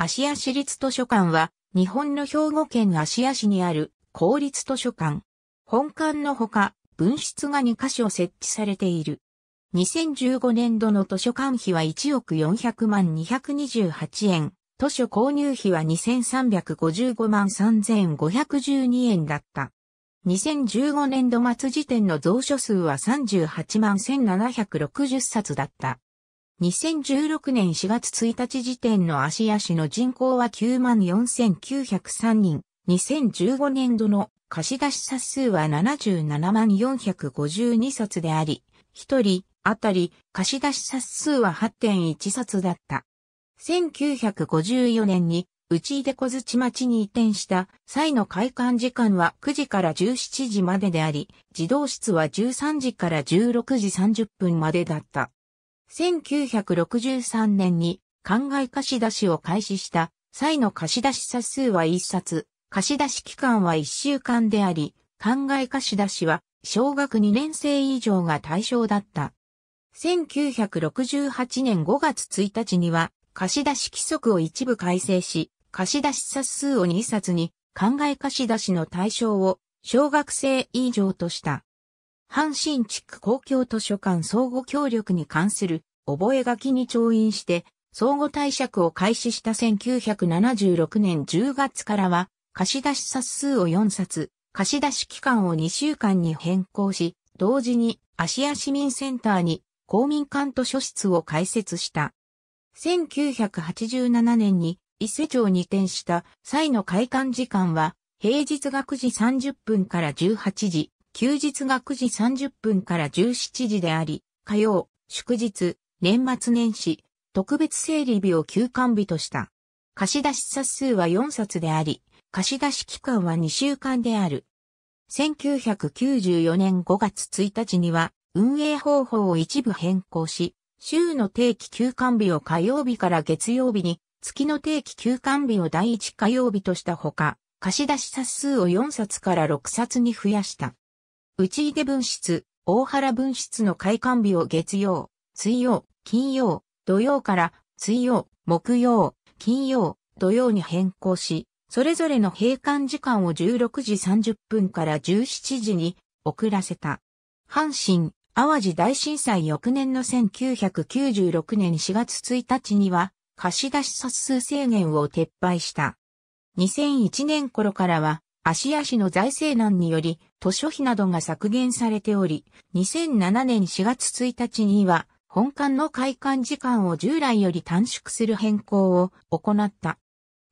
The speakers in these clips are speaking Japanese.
芦屋市立図書館は、日本の兵庫県芦屋市にある公立図書館。本館のほか、分室が2カ所設置されている。2015年度の図書館費は1億400万228円。図書購入費は2355万3512円だった。2015年度末時点の蔵書数は38万1760冊だった。2016年4月1日時点の足屋市の人口は94,903人。2015年度の貸出冊数は77452冊であり、1人あたり貸出冊数は8.1冊だった。1954年に内出小槌町に移転した際の開館時間は9時から17時までであり、児童室は13時から16時30分までだった。1963年に考え貸し出しを開始した際の貸し出し冊数は1冊、貸し出し期間は1週間であり、考え貸し出しは小学2年生以上が対象だった。1968年5月1日には貸し出し規則を一部改正し、貸し出し冊数を2冊に考え貸し出しの対象を小学生以上とした。阪神地区公共図書館相互協力に関する覚書に調印して、相互対策を開始した1976年10月からは、貸出冊数を4冊、貸出期間を2週間に変更し、同時に芦屋市民センターに公民館図書室を開設した。1987年に伊勢町に移転した際の開館時間は平日学時30分から18時、休日が9時30分から17時であり、火曜、祝日、年末年始、特別整理日を休館日とした。貸出冊数は4冊であり、貸出期間は2週間である。1994年5月1日には、運営方法を一部変更し、週の定期休館日を火曜日から月曜日に、月の定期休館日を第1火曜日としたほか、貸出冊数を4冊から6冊に増やした。内出分室、大原分室の開館日を月曜、水曜、金曜、土曜から水曜、木曜、金曜、土曜に変更し、それぞれの閉館時間を16時30分から17時に遅らせた。阪神、淡路大震災翌年の1996年4月1日には、貸し出し冊数制限を撤廃した。2001年頃からは、芦屋市の財政難により、図書費などが削減されており、2007年4月1日には、本館の開館時間を従来より短縮する変更を行った。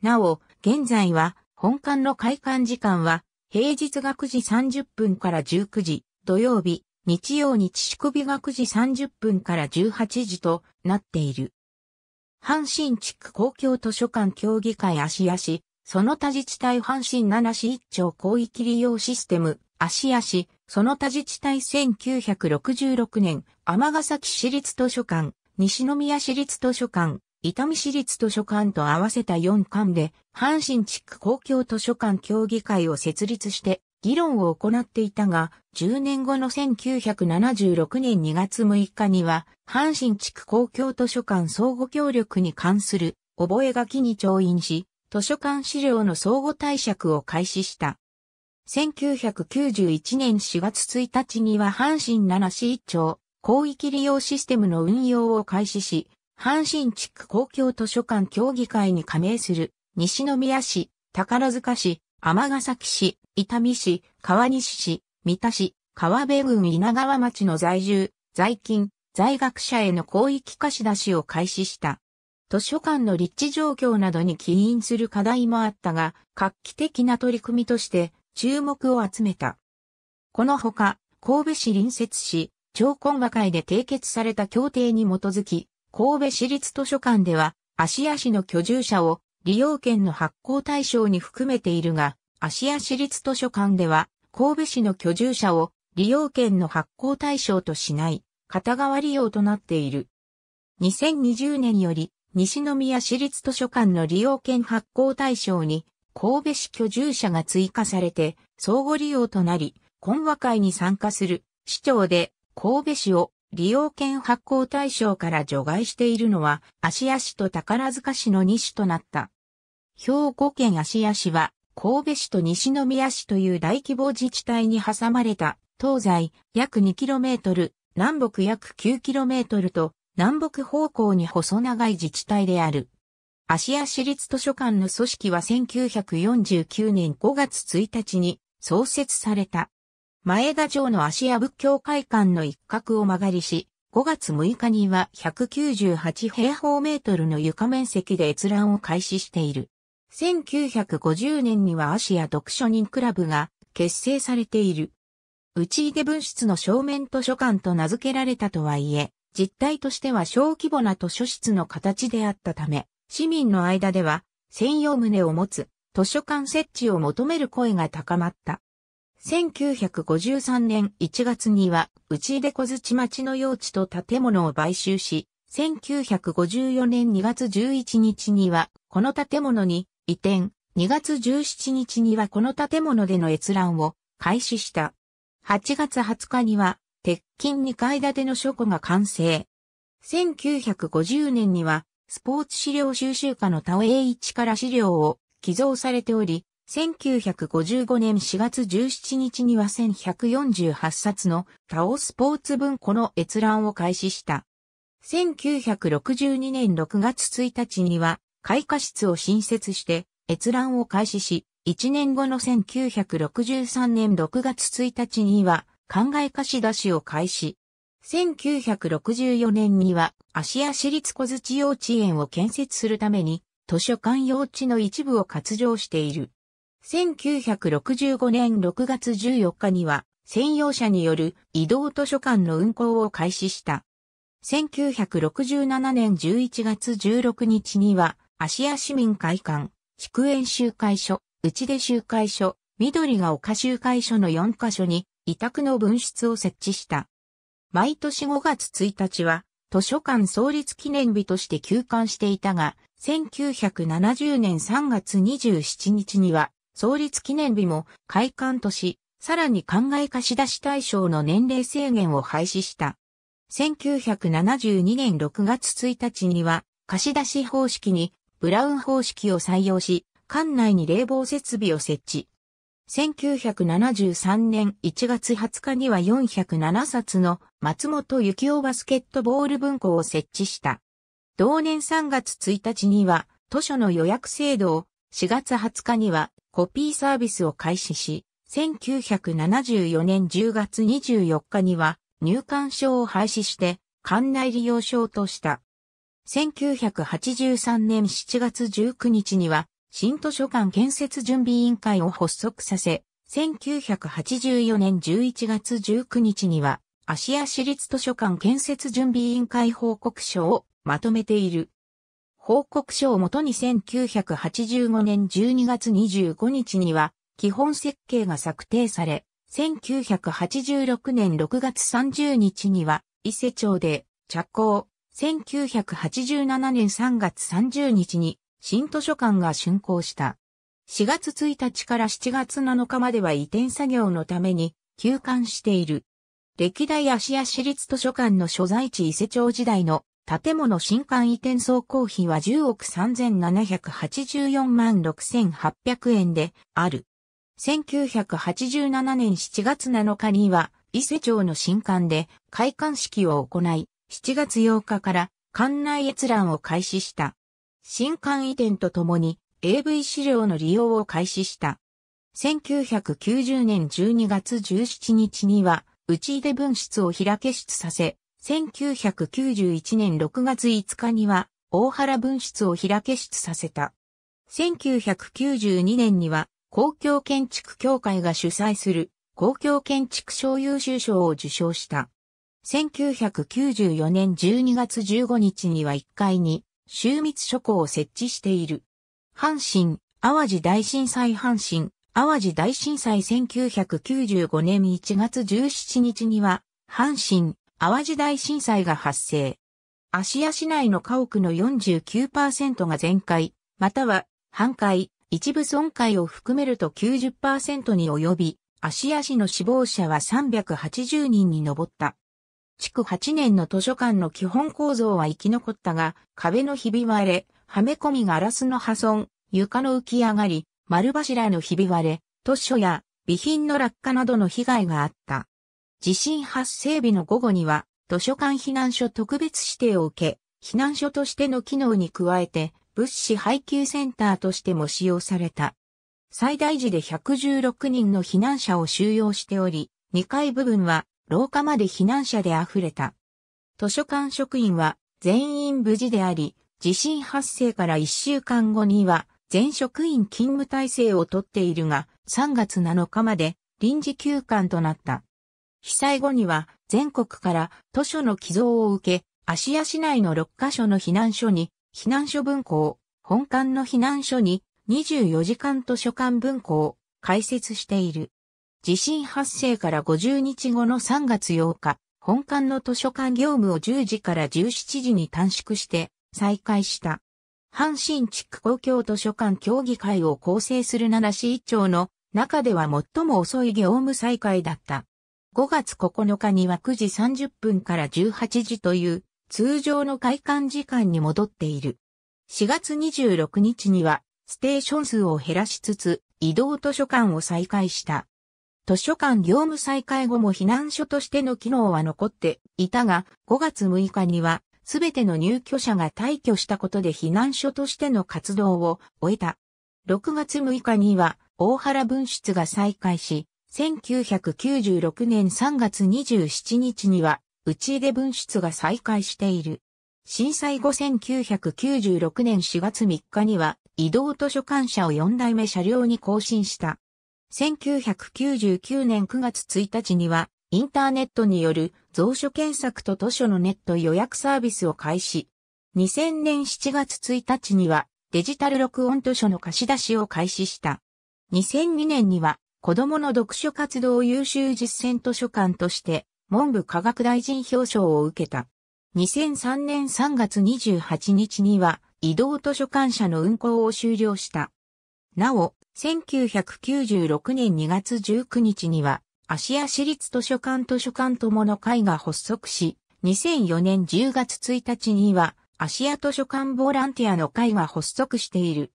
なお、現在は、本館の開館時間は、平日学時30分から19時、土曜日、日曜日宿日学時30分から18時となっている。阪神地区公共図書館協議会芦屋市その他自治体阪神7市1町広域利用システム、足屋市、その他自治体1966年、尼崎市立図書館、西宮市立図書館、伊丹市立図書館と合わせた4館で、阪神地区公共図書館協議会を設立して、議論を行っていたが、10年後の1976年2月6日には、阪神地区公共図書館相互協力に関する覚書に調印し、図書館資料の相互貸借を開始した。1991年4月1日には阪神7市1町広域利用システムの運用を開始し、阪神地区公共図書館協議会に加盟する西宮市、宝塚市、尼崎市、伊丹市、川西市、三田市、川辺郡稲川町の在住、在勤、在学者への広域貸し出しを開始した。図書館の立地状況などに起因する課題もあったが、画期的な取り組みとして注目を集めた。このほか、神戸市隣接市、町懇和会で締結された協定に基づき、神戸市立図書館では、芦屋市の居住者を利用権の発行対象に含めているが、芦屋市立図書館では、神戸市の居住者を利用権の発行対象としない、片側利用となっている。2020年より、西宮市立図書館の利用券発行対象に、神戸市居住者が追加されて、相互利用となり、懇話会に参加する市長で神戸市を利用券発行対象から除外しているのは、芦屋市と宝塚市の2市となった。兵庫県芦屋市は、神戸市と西宮市という大規模自治体に挟まれた、東西約 2km、南北約 9km と南北方向に細長い自治体である。芦屋市立図書館の組織は1949年5月1日に創設された。前田城の芦屋仏教会館の一角を曲がりし、5月6日には198平方メートルの床面積で閲覧を開始している。1950年には芦屋読書人クラブが結成されている。内出文室の正面図書館と名付けられたとはいえ、実態としては小規模な図書室の形であったため、市民の間では専用棟を持つ図書館設置を求める声が高まった。1953年1月には、内出小槌町の用地と建物を買収し、1954年2月11日には、この建物に移転、2月17日にはこの建物での閲覧を開始した。8月20日には、鉄筋2階建ての書庫が完成。1950年には、スポーツ資料収集家の田尾栄一から資料を寄贈されており、1955年4月17日には1148冊のタオスポーツ文庫の閲覧を開始した。1962年6月1日には開花室を新設して閲覧を開始し、1年後の1963年6月1日には考え貸し出しを開始。1964年には、芦屋市立小槌幼稚園を建設するために、図書館用地の一部を活用している。1965年6月14日には、専用車による移動図書館の運行を開始した。1967年11月16日には、芦屋市民会館、祝園集会所、内出集会所、緑が丘集会所の4カ所に委託の分室を設置した。毎年5月1日は、図書館創立記念日として休館していたが、1970年3月27日には、創立記念日も開館とし、さらに考え貸し出し対象の年齢制限を廃止した。1972年6月1日には、貸し出し方式にブラウン方式を採用し、館内に冷房設備を設置。1973年1月20日には407冊の松本幸男バスケットボール文庫を設置した。同年3月1日には図書の予約制度を、4月20日にはコピーサービスを開始し、1974年10月24日には入館証を廃止して館内利用証とした。1983年7月19日には新図書館建設準備委員会を発足させ、1984年11月19日には、芦屋市立図書館建設準備委員会報告書をまとめている。報告書をもとに1985年12月25日には、基本設計が策定され、1986年6月30日には、伊勢町で着工、1987年3月30日に新図書館が竣工した。4月1日から7月7日までは移転作業のために休館している。歴代芦屋市立図書館の所在地伊勢町時代の建物新館移転総工費は10億3784万6800円である。1987年7月7日には伊勢町の新館で開館式を行い、7月8日から館内閲覧を開始した。新刊移転とともに AV 資料の利用を開始した。1990年12月17日には、内出分室を開け室させ、1991年6月5日には、大原分室を開け室させた。1992年には、公共建築協会が主催する公共建築賞優秀賞を受賞した。1994年12月15日には1階に州密書庫を設置している。阪神、淡路大震災阪神、淡路大震災1995年1月17日には、阪神、淡路大震災が発生。芦屋市内の家屋の49%が全壊、または、半壊、一部損壊を含めると90%に及び、芦屋市の死亡者は380人に上った。築8年の図書館の基本構造は生き残ったが、壁のひび割れ、はめ込みガラスの破損、床の浮き上がり、丸柱のひび割れ、図書や備品の落下などの被害があった。地震発生日の午後には、図書館避難所特別指定を受け、避難所としての機能に加えて、物資配給センターとしても使用された。最大時で116人の避難者を収容しており、2階部分は廊下まで避難者で溢れた。図書館職員は全員無事であり、地震発生から1週間後には全職員勤務体制をとっているが、3月7日まで臨時休館となった。被災後には全国から図書の寄贈を受け、芦屋市内の6カ所の避難所に、避難所分校、本館の避難所に24時間図書館分校を開設している。地震発生から50日後の3月8日、本館の図書館業務を10時から17時に短縮して再開した。阪神地区公共図書館協議会を構成する奈市一町の中では最も遅い業務再開だった。5月9日には9時30分から18時という通常の開館時間に戻っている。4月26日にはステーション数を減らしつつ移動図書館を再開した。図書館業務再開後も避難所としての機能は残っていたが、5月6日には、すべての入居者が退去したことで避難所としての活動を終えた。6月6日には、大原分室が再開し、1996年3月27日には、内出分室が再開している。震災後1996年4月3日には、移動図書館車を4代目車両に更新した。1999年9月1日には、インターネットによる蔵書検索と図書のネット予約サービスを開始。2000年7月1日には、デジタル録音図書の貸し出しを開始した。2002年には、子供の読書活動優秀実践図書館として、文部科学大臣表彰を受けた。2003年3月28日には、移動図書館社の運行を終了した。なお、1996年2月19日には、芦屋市立図書館図書館友の会が発足し、2004年10月1日には、芦屋図書館ボランティアの会が発足している。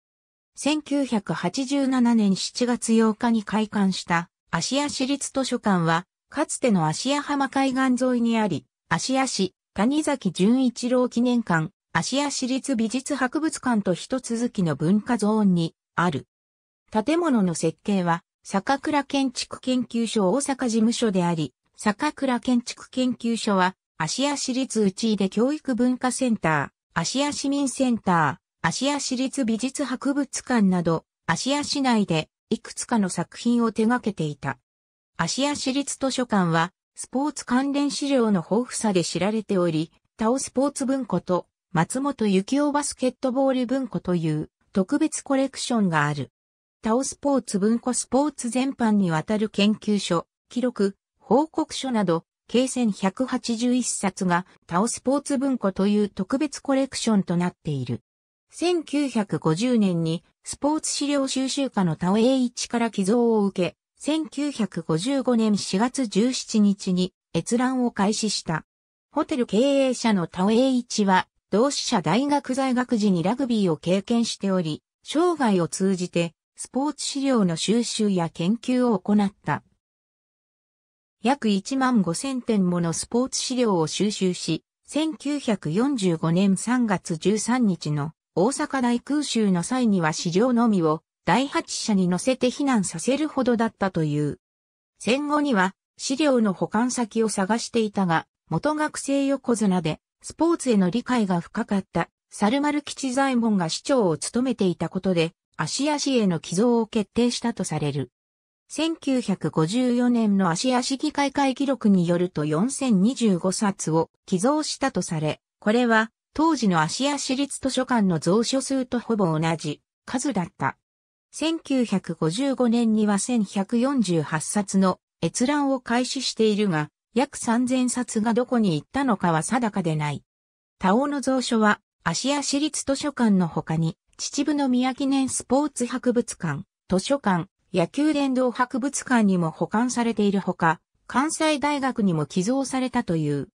1987年7月8日に開館した芦屋市立図書館は、かつての芦屋浜海岸沿いにあり、芦屋市、谷崎潤一郎記念館、芦屋市立美術博物館と一続きの文化ゾーンにある。建物の設計は、坂倉建築研究所大阪事務所であり、坂倉建築研究所は、芦屋市立内井で教育文化センター、芦屋市民センター、芦屋市立美術博物館など、芦屋市内でいくつかの作品を手掛けていた。芦屋市立図書館は、スポーツ関連資料の豊富さで知られており、タオスポーツ文庫と松本幸雄バスケットボール文庫という特別コレクションがある。タオスポーツ文庫スポーツ全般にわたる研究所、記録、報告書など、計1181冊がタオスポーツ文庫という特別コレクションとなっている。1950年にスポーツ資料収集家のタオ栄一から寄贈を受け、1955年4月17日に閲覧を開始した。ホテル経営者のタオ栄一は、同志社大学在学時にラグビーを経験しており、生涯を通じてスポーツ資料の収集や研究を行った。約1万5千点ものスポーツ資料を収集し、1945年3月13日の大阪大空襲の際には市場のみを第8社に乗せて避難させるほどだったという。戦後には資料の保管先を探していたが、元学生横綱でスポーツへの理解が深かった猿丸吉左衛門が市長を務めていたことで、芦屋市への寄贈を決定したとされる。1954年の芦屋市議会会議録によると4025冊を寄贈したとされ、これは当時の芦屋市立図書館の蔵書数とほぼ同じ数だった。1955年には1148冊の閲覧を開始しているが、約3000冊がどこに行ったのかは定かでない。タオの蔵書は芦屋市立図書館の他に、秩父の宮記念スポーツ博物館、図書館、野球殿堂博物館にも保管されているほか、関西大学にも寄贈されたという。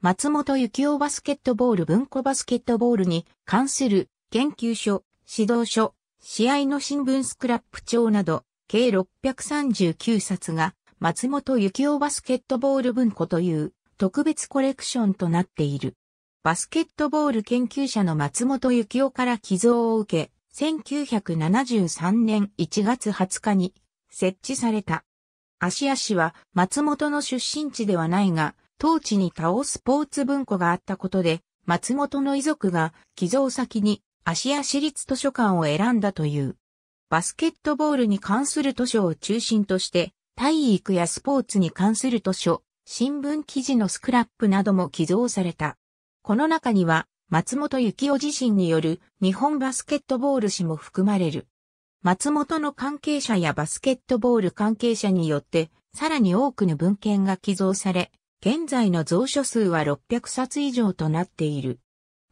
松本幸雄バスケットボール文庫バスケットボールに関する研究所、指導書、試合の新聞スクラップ帳など、計639冊が松本幸雄バスケットボール文庫という特別コレクションとなっている。バスケットボール研究者の松本幸雄から寄贈を受け、1973年1月20日に設置された。芦屋市は松本の出身地ではないが、当地にタオスポーツ文庫があったことで、松本の遺族が寄贈先に芦屋市立図書館を選んだという。バスケットボールに関する図書を中心として、体育やスポーツに関する図書、新聞記事のスクラップなども寄贈された。この中には、松本幸雄自身による日本バスケットボール誌も含まれる。松本の関係者やバスケットボール関係者によって、さらに多くの文献が寄贈され、現在の蔵書数は600冊以上となっている。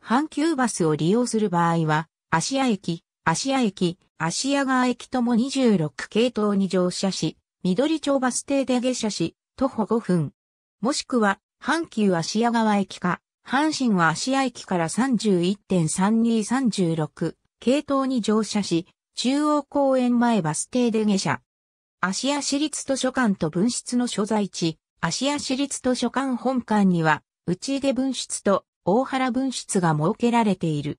阪急バスを利用する場合は、芦屋駅、芦屋駅、芦屋川駅とも26系統に乗車し、緑町バス停で下車し、徒歩5分。もしくは、阪急芦屋川駅か、阪神は芦屋駅から31.3236系統に乗車し、中央公園前バス停で下車。芦屋市立図書館と分室の所在地、芦屋市立図書館本館には、内出分室と大原分室が設けられている。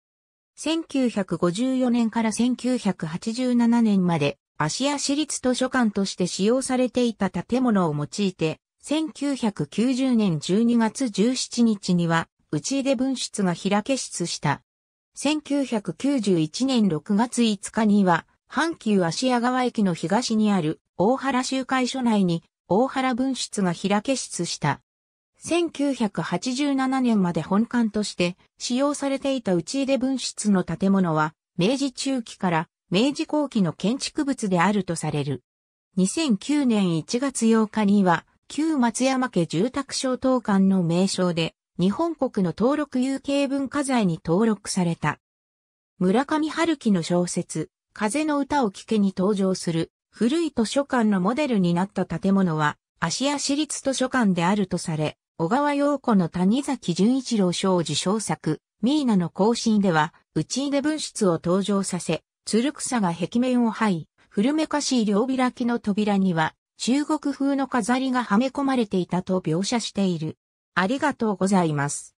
1954年から1987年まで、芦屋市立図書館として使用されていた建物を用いて、1990年12月17日には、内出分室が開け出した。1991年6月5日には、阪急芦屋川駅の東にある大原集会所内に大原分室が開け出した。1987年まで本館として使用されていた内出分室の建物は、明治中期から明治後期の建築物であるとされる。2009年1月8日には、旧松山家住宅小等館の名称で、日本国の登録有形文化財に登録された。村上春樹の小説、風の歌を聞けに登場する古い図書館のモデルになった建物は、芦屋市立図書館であるとされ、小川洋子の谷崎潤一郎賞受賞作、ミーナの更新では、内出文室を登場させ、鶴草が壁面を這い、古めかしい両開きの扉には、中国風の飾りがはめ込まれていたと描写している。ありがとうございます。